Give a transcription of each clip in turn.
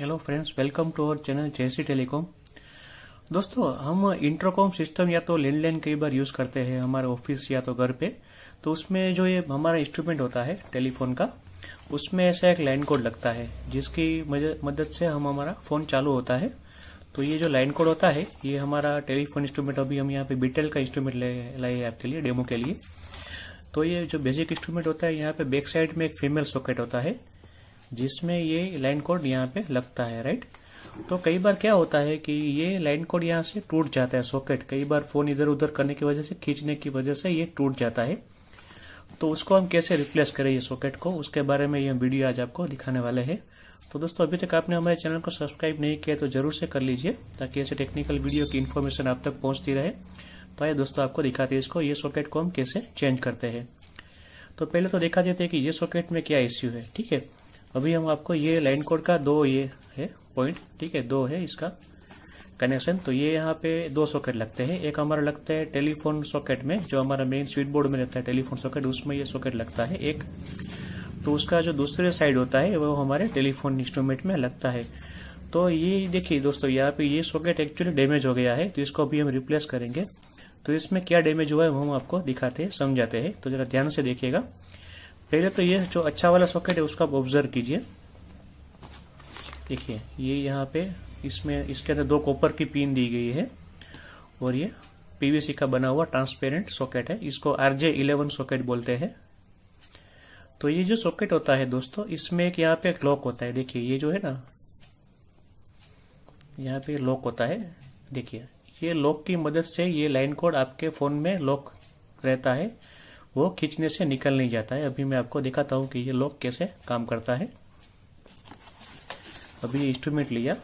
Hello friends welcome to our channel JC telecom दोस्तों हम इंट्रोकॉम system या तो लैंडलाइन कई बार यूज करते हैं हमारे ऑफिस या तो घर पे तो उसमें जो ये हमारा इंस्ट्रूमेंट होता है टेलीफोन का उसमें ऐसा एक लाइन कोड लगता है जिसकी मदद से हम हमारा फोन चालू होता है तो ये जो लाइन कोड होता है ये हमारा टेलीफोन इंस्ट्रूमेंट अभी हम यहाँ पे बीटेल का इंस्ट्रूमेंट लाए हैं आपके लिए डेमो के लिए तो ये जो बेसिक इंस्ट्रूमेंट होता है यहाँ पे बैक साइड में एक फीमेल सॉकेट होता है जिसमें ये लाइन कोड यहाँ पे लगता है राइट तो कई बार क्या होता है कि ये लाइन कोड यहाँ से टूट जाता है सॉकेट कई बार फोन इधर उधर करने की वजह से खींचने की वजह से ये टूट जाता है तो उसको हम कैसे रिप्लेस करें ये सॉकेट को उसके बारे में ये वीडियो आज आपको दिखाने वाले हैं तो दोस्तों अभी तक आपने हमारे चैनल को सब्सक्राइब नहीं किया तो जरूर से कर लीजिए ताकि ऐसे टेक्निकल वीडियो की इन्फॉर्मेशन आप तक पहुंचती रहे तो आइए दोस्तों आपको दिखाते हैं इसको ये सॉकेट को हम कैसे चेंज करते हैं तो पहले तो देखा जाता है कि ये सॉकेट में क्या इश्यू है ठीक है अभी हम आपको ये लाइन कोड का दो ये है पॉइंट ठीक है दो है इसका कनेक्शन तो ये यहाँ पे दो सॉकेट लगते हैं एक हमारा लगता है टेलीफोन सॉकेट में जो हमारा मेन स्विच बोर्ड में रहता है टेलीफोन सॉकेट उसमें ये सॉकेट लगता है एक तो उसका जो दूसरे साइड होता है वो हमारे टेलीफोन इंस्ट्रूमेंट में लगता है तो ये देखिए दोस्तों यहाँ पे ये सॉकेट एक्चुअली डैमेज हो गया है तो इसको अभी हम रिप्लेस करेंगे तो इसमें क्या डैमेज हुआ है वो हम आपको दिखाते हैं समझाते हैं तो जरा ध्यान से देखिएगा पहले तो ये जो अच्छा वाला सॉकेट है उसका आप ऑब्जर्व कीजिए देखिए ये यहाँ पे इसमें इसके अंदर दो कॉपर की पिन दी गई है और ये पीवीसी का बना हुआ ट्रांसपेरेंट सॉकेट है इसको आरजे इलेवन सॉकेट बोलते हैं तो ये जो सॉकेट होता है दोस्तों इसमें एक यहाँ पे लॉक होता है देखिए ये जो है ना यहाँ पे लॉक होता है देखिए ये लॉक की मदद से ये लाइन कोड आपके फोन में लॉक रहता है वो खींचने से निकल नहीं जाता है अभी मैं आपको दिखाता हूँ कि ये लॉक कैसे काम करता है अभी इंस्ट्रूमेंट लिया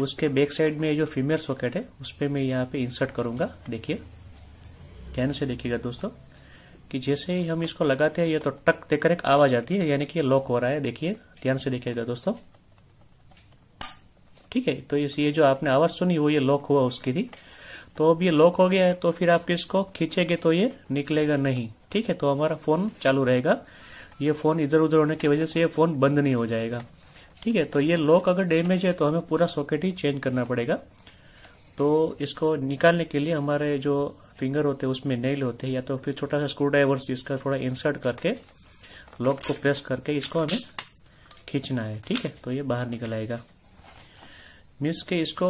उसके बैक साइड में जो फीमेल सॉकेट है उस पर मैं यहाँ पे इंसर्ट करूंगा देखिए ध्यान से देखिएगा दोस्तों कि जैसे ही हम इसको लगाते हैं ये तो टक देकर एक आवाज आती है यानी कि ये लॉक हो रहा है देखिए ध्यान से देखिएगा दोस्तों ठीक है तो ये जो आपने आवाज सुनी वो ये लॉक हुआ उसकी थी तो अब ये लॉक हो गया है तो फिर आप इसको खींचेगे तो ये निकलेगा नहीं ठीक है तो हमारा फोन चालू रहेगा ये फोन इधर उधर होने की वजह से ये फोन बंद नहीं हो जाएगा ठीक है तो ये लॉक अगर डैमेज है तो हमें पूरा सॉकेट ही चेंज करना पड़ेगा तो इसको निकालने के लिए हमारे जो फिंगर होते हैं उसमें नेल होते हैं या तो फिर छोटा सा स्क्रू ड्राइवर इसका थोड़ा इंसर्ट करके लॉक को प्रेस करके इसको हमें खींचना है ठीक है तो ये बाहर निकल आएगा मीन्स के इसको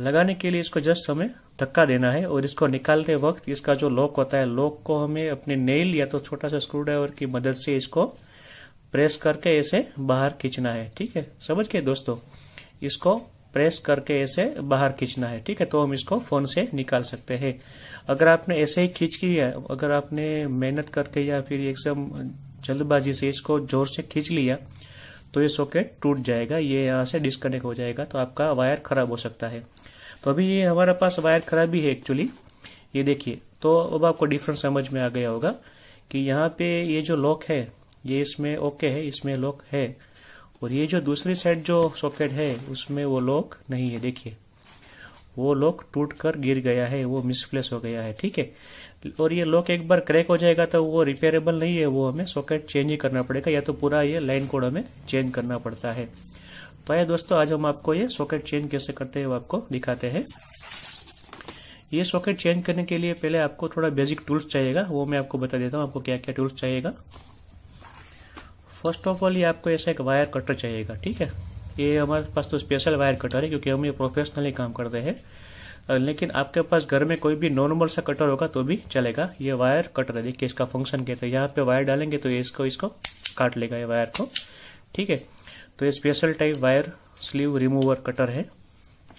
लगाने के लिए इसको जस्ट हमें धक्का देना है और इसको निकालते वक्त इसका जो लॉक होता है लॉक को हमें अपने नेल या तो छोटा सा स्क्रू ड्राइवर की मदद से इसको प्रेस करके ऐसे बाहर खींचना है ठीक है समझ के दोस्तों इसको प्रेस करके ऐसे बाहर खींचना है ठीक है तो हम इसको फोन से निकाल सकते हैं अगर आपने ऐसे ही खींच की है अगर आपने मेहनत करके या फिर एकदम जल्दबाजी से इसको जोर से खींच लिया तो ये सॉकेट टूट जाएगा ये यहाँ से डिस्कनेक्ट हो जाएगा तो आपका वायर खराब हो सकता है तो अभी ये हमारे पास वायर खराब ही है एक्चुअली ये देखिए तो अब आपको डिफरेंस समझ में आ गया होगा कि यहाँ पे ये जो लॉक है ये इसमें ओके है इसमें लॉक है और ये जो दूसरी साइड जो सॉकेट है उसमें वो लॉक नहीं है देखिए वो लॉक टूट कर गिर गया है वो मिसप्लेस हो गया है ठीक है और ये लॉक एक बार क्रैक हो जाएगा तो वो रिपेयरेबल नहीं है वो हमें सॉकेट चेंज ही करना पड़ेगा या तो पूरा ये लाइन कोड हमें चेंज करना पड़ता है तो आइए दोस्तों आज हम आपको ये सॉकेट चेंज कैसे करते हैं वो आपको दिखाते हैं ये सॉकेट चेंज करने के लिए पहले आपको थोड़ा बेसिक टूल्स चाहिएगा वो मैं आपको बता देता हूँ आपको क्या क्या टूल्स चाहिएगा फर्स्ट ऑफ ऑल ये आपको ऐसा एक वायर कटर चाहिएगा ठीक है ये हमारे पास तो स्पेशल वायर कटर है क्योंकि हम ये प्रोफेशनली काम करते हैं लेकिन आपके पास घर में कोई भी नॉर्मल सा कटर होगा तो भी चलेगा ये वायर कटर है देखिए इसका फंक्शन कहते हैं यहाँ पे वायर डालेंगे तो ये इसको इसको काट लेगा ये वायर को ठीक है तो ये special type wire sleeve remover cutter है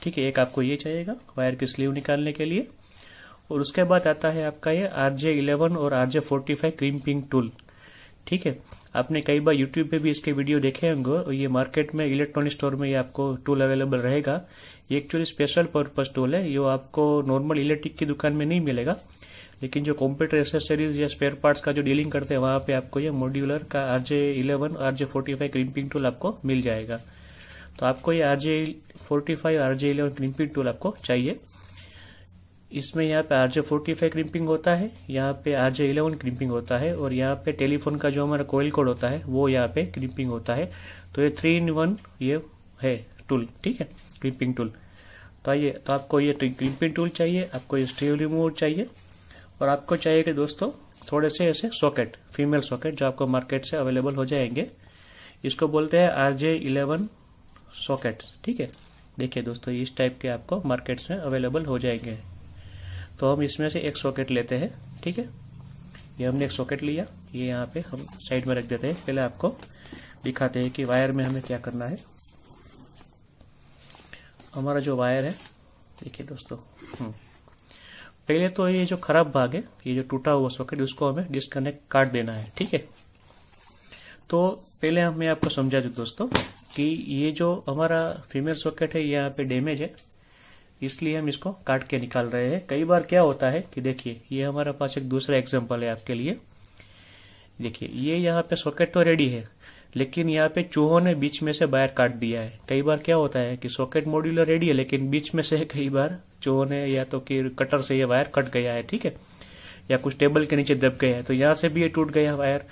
ठीक है एक आपको ये चाहिएगा वायर की स्लीव निकालने के लिए और उसके बाद आता है आपका ये आरजे इलेवन और RJ forty five crimping tool ठीक है आपने कई बार यूट्यूब पे भी इसके वीडियो देखे होंगे और ये मार्केट में इलेक्ट्रॉनिक स्टोर में ये आपको टूल अवेलेबल रहेगा ये एक्चुअली स्पेशल पर्पज टूल है ये आपको नॉर्मल इलेक्ट्रिक की दुकान में नहीं मिलेगा लेकिन जो कंप्यूटर एसेसरीज या स्पेयर पार्ट्स का जो डीलिंग करते हैं वहां पे आपको ये मॉड्यूलर का RJ eleven RJ forty five crimping tool आपको मिल जाएगा तो आपको ये RJ forty five RJ eleven crimping tool आपको चाहिए इसमें यहाँ पे R J forty five crimping होता है यहाँ पे आर जे इलेवन क्रिम्पिंग होता है और यहाँ पे टेलीफोन का जो हमारा कोयल कोड होता है वो यहाँ पे क्रिम्पिंग होता है तो ये थ्री इन वन ये है टूल ठीक है क्रिम्पिंग टूल तो आइए तो आपको ये क्रिम्पिंग टूल चाहिए आपको ये स्टीव रिमूवर चाहिए और आपको चाहिए कि दोस्तों थोड़े से ऐसे सॉकेट फीमेल सॉकेट जो आपको मार्केट से अवेलेबल हो जाएंगे इसको बोलते हैं आर जे इलेवन सॉकेट ठीक है देखिए दोस्तों इस टाइप के आपको मार्केट में अवेलेबल हो जाएंगे तो हम इसमें से एक सॉकेट लेते हैं ठीक है ये हमने एक सॉकेट लिया ये यहाँ पे हम साइड में रख देते हैं पहले आपको दिखाते हैं कि वायर में हमें क्या करना है हमारा जो वायर है देखिए दोस्तों हम्म। पहले तो ये जो खराब भाग है ये जो टूटा हुआ सॉकेट उसको हमें डिस्कनेक्ट काट देना है ठीक है तो पहले हम मैं आपको समझा दू दोस्तों कि ये जो हमारा फीमेल सॉकेट है ये यहाँ पे डैमेज है इसलिए हम इसको काट के निकाल रहे हैं कई बार क्या होता है कि देखिए ये हमारे पास एक दूसरा एग्जाम्पल है आपके लिए देखिए ये यहाँ पे सॉकेट तो रेडी है लेकिन यहाँ पे चूहों ने बीच में से बाहर काट दिया है कई बार क्या होता है कि सॉकेट मॉड्यूलर रेडी है लेकिन बीच में से कई बार चूहों ने या तो कि कटर से ये वायर कट गया है ठीक है या कुछ टेबल के नीचे दब गया है तो यहाँ से भी ये टूट गया वायर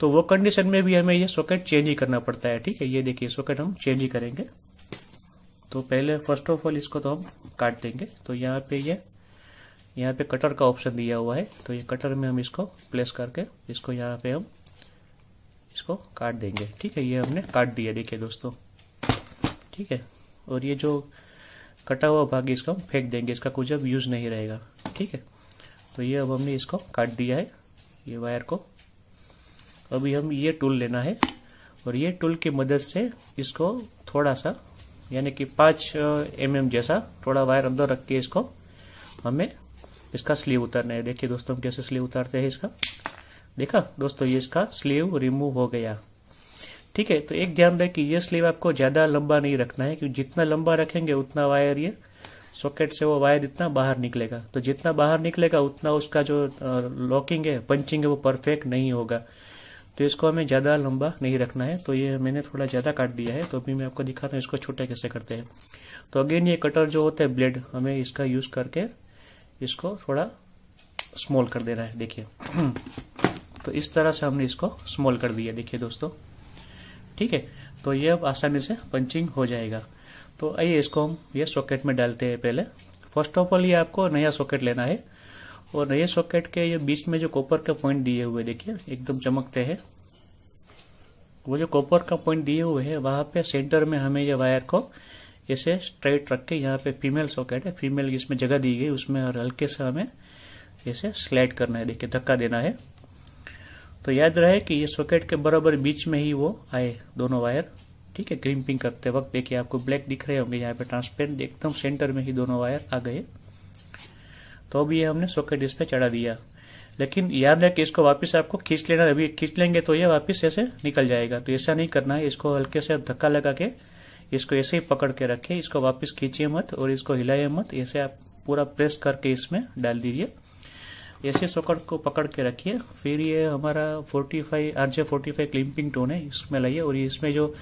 तो वो कंडीशन में भी हमें ये सॉकेट चेंज ही करना पड़ता है ठीक है ये देखिए सॉकेट हम चेंज ही करेंगे तो पहले फर्स्ट ऑफ ऑल इसको तो हम काट देंगे तो यहाँ पे ये यहाँ पे कटर का ऑप्शन दिया हुआ है तो ये कटर में हम इसको प्लेस करके इसको यहाँ पे हम इसको काट देंगे ठीक है ये हमने काट दिया देखिए दोस्तों ठीक है और ये जो कटा हुआ भाग इसको हम फेंक देंगे इसका कुछ अब यूज नहीं रहेगा ठीक है तो ये अब हमने इसको काट दिया है ये वायर को अभी हम ये टूल लेना है और ये टूल की मदद से इसको थोड़ा सा यानी कि पांच एम एम जैसा थोड़ा वायर अंदर रख के इसको हमें इसका स्लीव उतारना है देखिए दोस्तों हम कैसे स्लीव उतारते हैं इसका देखा दोस्तों ये इसका स्लीव रिमूव हो गया ठीक है तो एक ध्यान रहे कि ये स्लीव आपको ज्यादा लंबा नहीं रखना है क्योंकि जितना लंबा रखेंगे उतना वायर ये सॉकेट से वो वायर इतना बाहर निकलेगा तो जितना बाहर निकलेगा उतना उसका जो लॉकिंग है पंचिंग है वो परफेक्ट नहीं होगा तो इसको हमें ज़्यादा लंबा नहीं रखना है तो ये मैंने थोड़ा ज़्यादा काट दिया है तो अभी मैं आपको दिखाता हूँ इसको छोटा कैसे करते हैं तो अगेन ये कटर जो होता है ब्लेड हमें इसका यूज करके इसको थोड़ा स्मॉल कर देना है देखिए तो इस तरह से हमने इसको स्मॉल कर दिया देखिए दोस्तों ठीक है तो ये अब आसानी से पंचिंग हो जाएगा तो आइए इसको हम ये सॉकेट में डालते हैं पहले फर्स्ट ऑफ ऑल ये आपको नया सॉकेट लेना है और ये सॉकेट के ये बीच में जो कॉपर के पॉइंट दिए हुए देखिए एकदम चमकते हैं वो जो कॉपर का पॉइंट दिए हुए है वहां पे सेंटर में हमें ये वायर को ऐसे स्ट्रेट रख के यहाँ पे फीमेल सॉकेट है फीमेल इसमें जगह दी गई उसमें हल्के से हमें ऐसे स्लाइड करना है देखिए धक्का देना है तो याद रहे कि ये सॉकेट के बराबर बीच में ही वो आए दोनों वायर ठीक है क्रिम्पिंग करते वक्त देखिए आपको ब्लैक दिख रहे होंगे यहाँ पे ट्रांसपेरेंट एकदम सेंटर में ही दोनों वायर आ गए तो अभी ये हमने सॉकेट इस पे चढ़ा दिया लेकिन याद रखे इसको वापस आपको खींच लेना अभी खींच लेंगे तो ये वापस ऐसे निकल जाएगा तो ऐसा नहीं करना है इसको हल्के से धक्का लगा के इसको ऐसे ही पकड़ के रखे इसको वापस खींचिए मत और इसको हिलाइए मत ऐसे आप पूरा प्रेस करके इसमें डाल दीजिए ऐसे सॉकेट को पकड़ के रखिए फिर ये हमारा forty five R J forty five क्लिम्पिंग टोन है इसमें लाइए और इसमें जो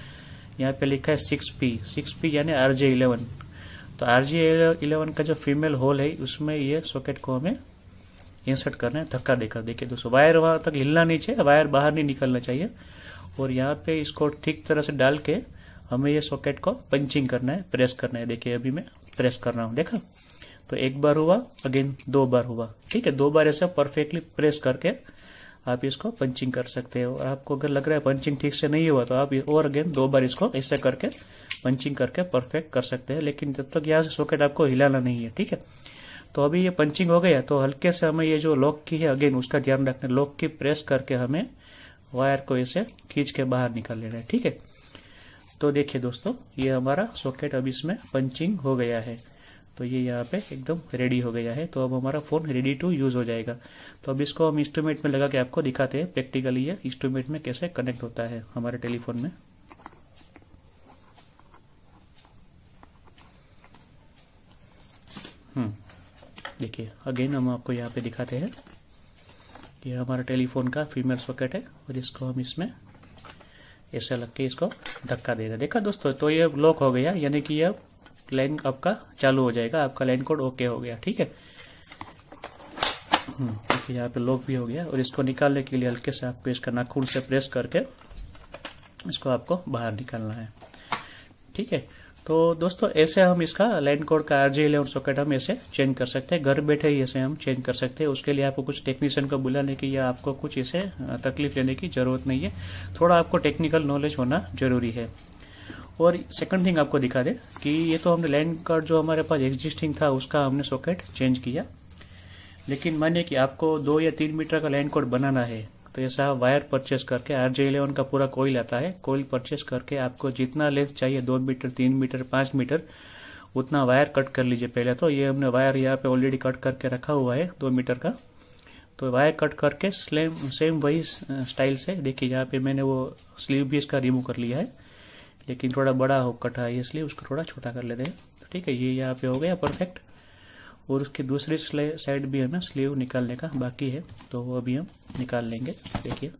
यहाँ पे लिखा है सिक्स पी सिक्स पी यानी आर जे इलेवन तो आर जी इलेवन का जो फीमेल होल है उसमें ये सॉकेट को हमें इंसर्ट करना है धक्का देकर देखिए दोस्तों वायर वहां तक हिलना नहीं चाहिए वायर बाहर नहीं निकलना चाहिए और यहाँ पे इसको ठीक तरह से डाल के हमें ये सॉकेट को पंचिंग करना है प्रेस करना है देखिए अभी मैं प्रेस कर रहा हूँ देखा तो एक बार हुआ अगेन दो बार हुआ ठीक है दो बार ऐसे परफेक्टली प्रेस करके आप इसको पंचिंग कर सकते हो और आपको अगर लग रहा है पंचिंग ठीक से नहीं हुआ तो आप और अगेन दो बार इसको ऐसे करके पंचिंग करके परफेक्ट कर सकते हैं लेकिन जब तक यहाँ से सॉकेट आपको हिलाना नहीं है ठीक है तो अभी ये पंचिंग हो गया तो हल्के से हमें ये जो लॉक की है अगेन उसका ध्यान रखना लॉक की प्रेस करके हमें वायर को इसे खींच के बाहर निकाल लेना है ठीक है तो देखिए दोस्तों ये हमारा सॉकेट अब इसमें पंचिंग हो गया है तो ये यहाँ पे एकदम रेडी हो गया है तो अब हमारा फ़ोन रेडी टू यूज़ हो जाएगा तो अब इसको हम इंस्ट्रूमेंट में लगा के आपको दिखाते हैं प्रैक्टिकली ये इंस्ट्रूमेंट में कैसे कनेक्ट होता है हमारे टेलीफोन में हम्म देखिए अगेन हम आपको यहाँ पे दिखाते हैं ये हमारा टेलीफोन का फीमेल सॉकेट है और इसको हम इसमें ऐसे लग के इसको धक्का दे रहे देखा दोस्तों तो ये लॉक हो गया यानी कि अब लाइन आपका चालू हो जाएगा आपका लाइन कोड ओके हो गया ठीक है तो यहाँ पे लॉक भी हो गया और इसको निकालने के लिए हल्के से आपको इसका नाखून से प्रेस करके इसको आपको बाहर निकालना है ठीक है तो दोस्तों ऐसे हम इसका लाइन कोड का आरजी इलेवन सॉकेट हम ऐसे चेंज कर सकते हैं घर बैठे ही ऐसे हम चेंज कर सकते हैं उसके लिए आपको कुछ टेक्नीशियन को बुलाने की या आपको कुछ ऐसे तकलीफ लेने की जरूरत नहीं है थोड़ा आपको टेक्निकल नॉलेज होना जरूरी है और सेकंड थिंग आपको दिखा दे कि ये तो हमने लैंड कार्ड जो हमारे पास एग्जिस्टिंग था उसका हमने सॉकेट चेंज किया लेकिन मानिए कि आपको दो या तीन मीटर का लैंड कार्ड बनाना है तो ऐसा वायर परचेस करके आर जे इलेवन का पूरा कोयल आता है कोयल परचेस करके आपको जितना लेंथ चाहिए दो मीटर तीन मीटर पांच मीटर उतना वायर कट कर लीजिए पहले तो ये हमने वायर यहाँ पे ऑलरेडी कट करके रखा हुआ है दो मीटर का तो वायर कट करके सेम वही स्टाइल uh, से देखिए यहाँ पे मैंने वो स्लीव भी इसका रिमूव कर लिया है लेकिन थोड़ा बड़ा हो कट है इसलिए उसको थोड़ा छोटा कर लेते हैं तो ठीक है ये यहाँ पे हो गया परफेक्ट और उसके दूसरी साइड भी हमें स्लीव निकालने का बाकी है तो वो अभी हम निकाल लेंगे देखिए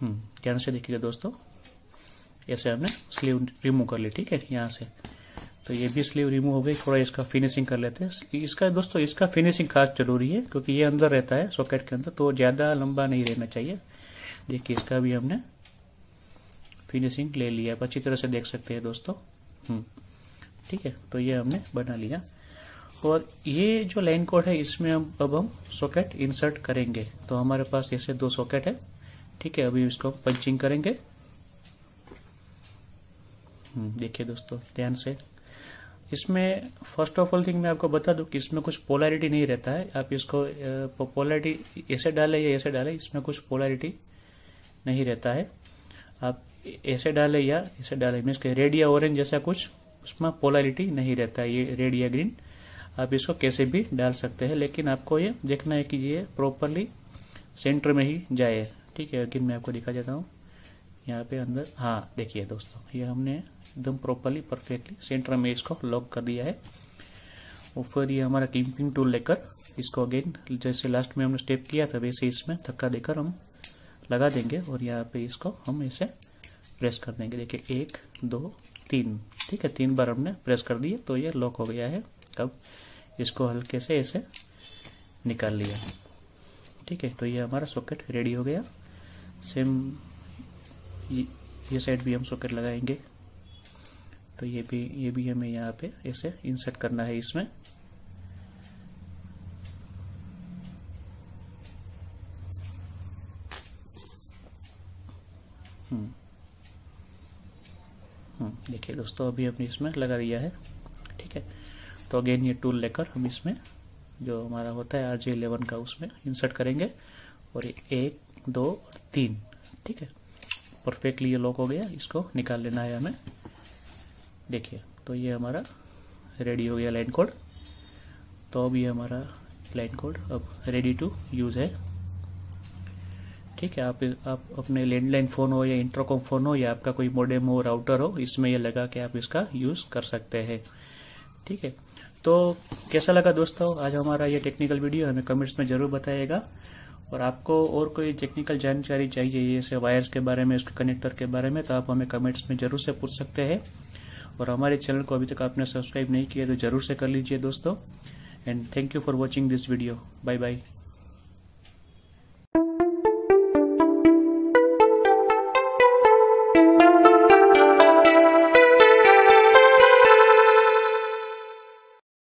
हम्म, ध्यान से देखिएगा दोस्तों ऐसे हमने स्लीव रिमूव कर ली ठीक है यहाँ से तो ये भी स्लीव रिमूव हो गई थोड़ा इसका फिनिशिंग कर लेते हैं इसका दोस्तों इसका फिनिशिंग खास जरूरी है क्योंकि ये अंदर रहता है सॉकेट के अंदर तो ज़्यादा लंबा नहीं रहना चाहिए देखिए इसका भी हमने फिनिशिंग ले लिया अच्छी तरह से देख सकते हैं दोस्तों हम्म। ठीक है तो ये हमने बना लिया और ये जो लाइन कोड है इसमें हम अब हम सॉकेट इंसर्ट करेंगे तो हमारे पास ऐसे दो सॉकेट है ठीक है अभी इसको पंचिंग करेंगे हम्म, देखिए दोस्तों ध्यान से इसमें फर्स्ट ऑफ ऑल थिंग मैं आपको बता दूं कि इसमें कुछ पोलैरिटी नहीं रहता है आप इसको पोलैरिटी ऐसे डाले या ऐसे डाले इसमें कुछ पोलैरिटी नहीं रहता है आप ऐसे डाले या ऐसे डाले मीन्स के रेड या ऑरेंज जैसा कुछ उसमें पोलैरिटी नहीं रहता ये रेड या ग्रीन आप इसको कैसे भी डाल सकते हैं लेकिन आपको ये देखना है कि ये प्रॉपरली सेंटर में ही जाए ठीक है अगेन मैं आपको दिखा देता हूँ यहाँ पे अंदर हाँ देखिए दोस्तों ये हमने एकदम प्रॉपरली परफेक्टली सेंटर में इसको लॉक कर दिया है और फिर ये हमारा किम्पिंग टूल लेकर इसको अगेन जैसे लास्ट में हमने स्टेप किया था वैसे इसमें थक्का देकर हम लगा देंगे और यहाँ पे इसको हम ऐसे प्रेस करने के देखिए एक दो तीन ठीक है तीन बार हमने प्रेस कर दिए तो ये लॉक हो गया है अब इसको हल्के से ऐसे निकाल लिया ठीक है तो ये हमारा सॉकेट रेडी हो गया सेम ये साइड भी हम सॉकेट लगाएंगे तो ये भी ये भी हमें यहाँ पे ऐसे इंसर्ट करना है इसमें देखिए दोस्तों अभी हमने इसमें लगा दिया है ठीक है तो अगेन ये टूल लेकर हम इसमें जो हमारा होता है आर जे इलेवन का उसमें इंसर्ट करेंगे और ये एक दो और तीन ठीक है परफेक्टली ये लॉक हो गया इसको निकाल लेना है हमें देखिए तो ये हमारा रेडी हो गया लाइन कोड तो अब ये हमारा लाइन कोड अब रेडी टू यूज़ है ठीक है आप आप अपने लैंडलाइन फोन हो या इंटरकॉम फोन हो या आपका कोई मोडेम हो राउटर हो इसमें ये लगा के आप इसका यूज कर सकते हैं ठीक है तो कैसा लगा दोस्तों आज हमारा ये टेक्निकल वीडियो हमें कमेंट्स में जरूर बताएगा और आपको और कोई टेक्निकल जानकारी चाहिए जैसे वायर्स के बारे में इसके कनेक्टर के बारे में तो आप हमें कमेंट्स में जरूर से पूछ सकते हैं और हमारे चैनल को अभी तक आपने सब्सक्राइब नहीं किया तो जरूर से कर लीजिए दोस्तों and thank you for watching this video bye bye